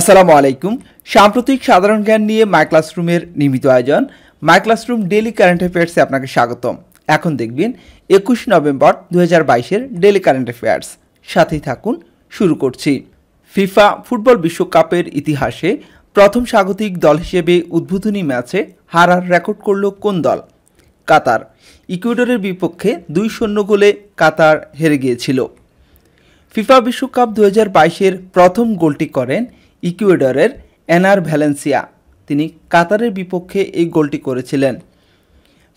আসসালামু আলাইকুম সাম্প্রতিক সাধারণ জ্ঞান নিয়ে মাই ক্লাসরুমের নিয়মিত আয়োজন মাই ক্লাসরুম ডেলি কারেন্ট অ্যাফেয়ার্সে আপনাকে স্বাগতম এখন দেখবেন একুশ নভেম্বর দু হাজার বাইশের ডেলি কারেন্ট অ্যাফেয়ার্স সাথেই থাকুন শুরু করছি ফিফা ফুটবল বিশ্বকাপের ইতিহাসে প্রথম স্বাগতিক দল হিসেবে উদ্বোধনী ম্যাচে হারার রেকর্ড করল কোন দল কাতার ইকুয়েডরের বিপক্ষে দুই শূন্য গোলে কাতার হেরে গিয়েছিল ফিফা বিশ্বকাপ দু হাজার বাইশের প্রথম গোলটি করেন ইকুয়েডরের এনার ভ্যালেন্সিয়া তিনি কাতারের বিপক্ষে এই গোলটি করেছিলেন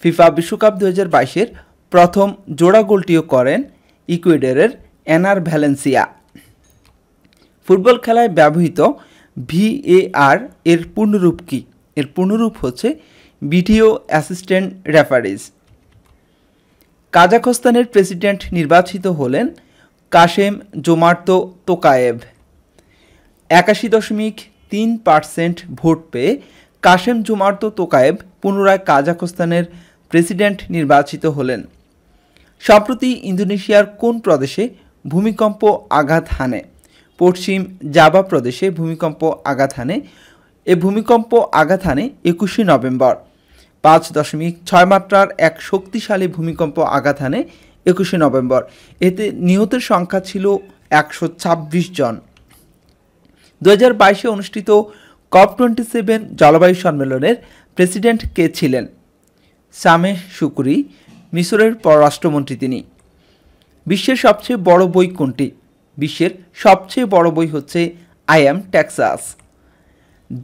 ফিফা বিশ্বকাপ দু হাজার প্রথম জোড়া গোলটিও করেন ইকুয়েডরের এনার ভ্যালেন্সিয়া ফুটবল খেলায় ব্যবহৃত ভিএআর এর পূর্ণরূপ কি এর পূর্ণরূপ হচ্ছে ভিডিও অ্যাসিস্ট্যান্ট রেফারিজ কাজাখস্তানের প্রেসিডেন্ট নির্বাচিত হলেন কাশেম জোমার্তো তোকায়েভ একাশি দশমিক তিন পার্সেন্ট ভোট পেয়ে কাশেম জুমার্তো তোকায়েব পুনরায় কাজাখস্তানের প্রেসিডেন্ট নির্বাচিত হলেন সম্প্রতি ইন্দোনেশিয়ার কোন প্রদেশে ভূমিকম্প আঘাত হানে পশ্চিম জাবা প্রদেশে ভূমিকম্প আঘাত হানে এ ভূমিকম্প আঘাত হানে একুশে নভেম্বর পাঁচ দশমিক ছয় মাত্রার এক শক্তিশালী ভূমিকম্প আঘাত হানে একুশে নভেম্বর এতে নিহতের সংখ্যা ছিল একশো ছাব্বিশ জন দু হাজার বাইশে অনুষ্ঠিত কপ টোয়েন্টি সেভেন জলবায়ু সম্মেলনের প্রেসিডেন্ট কে ছিলেন সামে শুকুরি মিশরের পররাষ্ট্রমন্ত্রী তিনি বিশ্বের সবচেয়ে বড় বই কোনটি বিশ্বের সবচেয়ে বড় বই হচ্ছে আই অ্যাম ট্যাক্সাস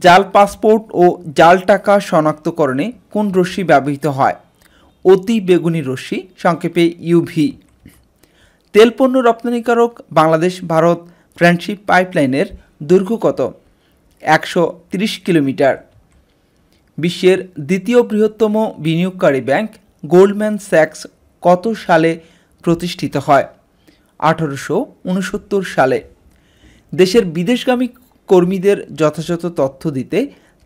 জাল পাসপোর্ট ও জাল টাকা শনাক্তকরণে কোন রশ্মি ব্যবহৃত হয় অতি বেগুনি রশ্মি সংক্ষেপে ইউভি তেল পণ্য রপ্তানিকারক বাংলাদেশ ভারত ফ্রেন্ডশিপ পাইপলাইনের দৈর্ঘ্য কত একশো কিলোমিটার বিশ্বের দ্বিতীয় বৃহত্তম বিনিয়োগকারী ব্যাংক গোল্ডম্যান স্যাক্স কত সালে প্রতিষ্ঠিত হয় আঠারোশো সালে দেশের বিদেশগামী কর্মীদের যথাযথ তথ্য দিতে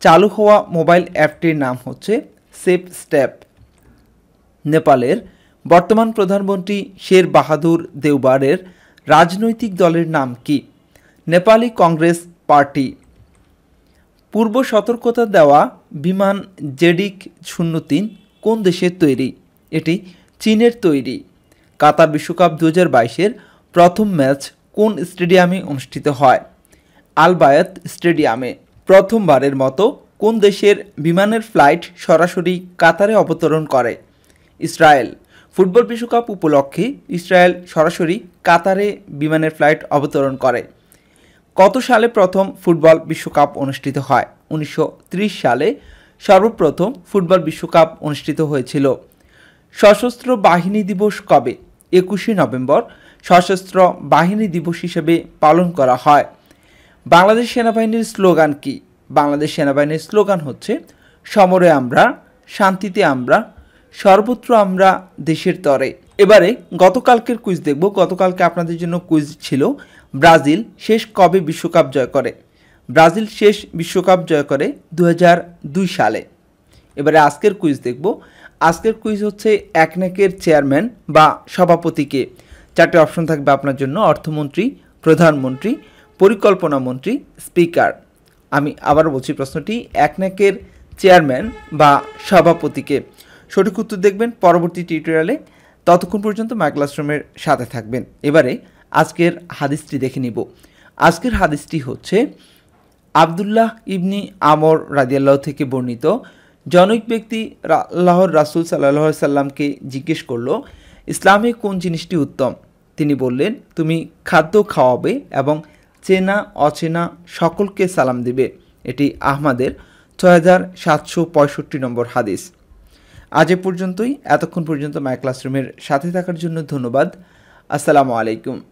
চালু হওয়া মোবাইল অ্যাপটির নাম হচ্ছে সেফ স্ট্যাপ নেপালের বর্তমান প্রধানমন্ত্রী শের বাহাদুর দেওবারের রাজনৈতিক দলের নাম কী নেপালি কংগ্রেস পার্টি পূর্ব সতর্কতা দেওয়া বিমান জেডিক শূন্য তিন কোন দেশের তৈরি এটি চীনের তৈরি কাতার বিশ্বকাপ দু হাজার বাইশের প্রথম ম্যাচ কোন স্টেডিয়ামে অনুষ্ঠিত হয় আলবায়াত স্টেডিয়ামে প্রথমবারের মতো কোন দেশের বিমানের ফ্লাইট সরাসরি কাতারে অবতরণ করে ইসরায়েল ফুটবল বিশ্বকাপ উপলক্ষে ইসরায়েল সরাসরি কাতারে বিমানের ফ্লাইট অবতরণ করে কত সালে প্রথম ফুটবল বিশ্বকাপ অনুষ্ঠিত হয় উনিশশো সালে সর্বপ্রথম ফুটবল বিশ্বকাপ অনুষ্ঠিত হয়েছিল সশস্ত্র বাহিনী দিবস কবে একুশে নভেম্বর সশস্ত্র বাহিনী দিবস হিসেবে পালন করা হয় বাংলাদেশ সেনাবাহিনীর স্লোগান কি বাংলাদেশ সেনাবাহিনীর স্লোগান হচ্ছে সমরে আমরা শান্তিতে আমরা সর্বত্র আমরা দেশের তরে এবারে গতকালকের কুইজ দেখব গতকালকে আপনাদের জন্য কুইজ ছিল ব্রাজিল শেষ কবে বিশ্বকাপ জয় করে ব্রাজিল শেষ বিশ্বকাপ জয় করে দু সালে এবারে আজকের কুইজ দেখব আজকের কুইজ হচ্ছে একনেকের চেয়ারম্যান বা সভাপতিকে চারটি অপশন থাকবে আপনার জন্য অর্থমন্ত্রী প্রধানমন্ত্রী পরিকল্পনা মন্ত্রী স্পিকার আমি আবার বলছি প্রশ্নটি একনেকের চেয়ারম্যান বা সভাপতিকে সঠিক উত্তর দেখবেন পরবর্তী টিউটোরিয়ালে ততক্ষণ পর্যন্ত মাই ক্লাসরুমের সাথে থাকবেন এবারে আজকের হাদিসটি দেখে নিব আজকের হাদিসটি হচ্ছে আবদুল্লাহ ইবনি আমর রাজিয়াল্লাহ থেকে বর্ণিত জনৈক ব্যক্তি আল্লাহর রাসুল সাল্লাহ সাল্লামকে জিজ্ঞেস করল ইসলামে কোন জিনিসটি উত্তম তিনি বললেন তুমি খাদ্য খাওয়াবে এবং চেনা অচেনা সকলকে সালাম দিবে এটি আহমাদের ছয় হাজার সাতশো পঁয়ষট্টি নম্বর হাদিস আজ এ পর্যন্তই এতক্ষণ পর্যন্ত মাই ক্লাসরুমের সাথে থাকার জন্য ধন্যবাদ আসসালামু আলাইকুম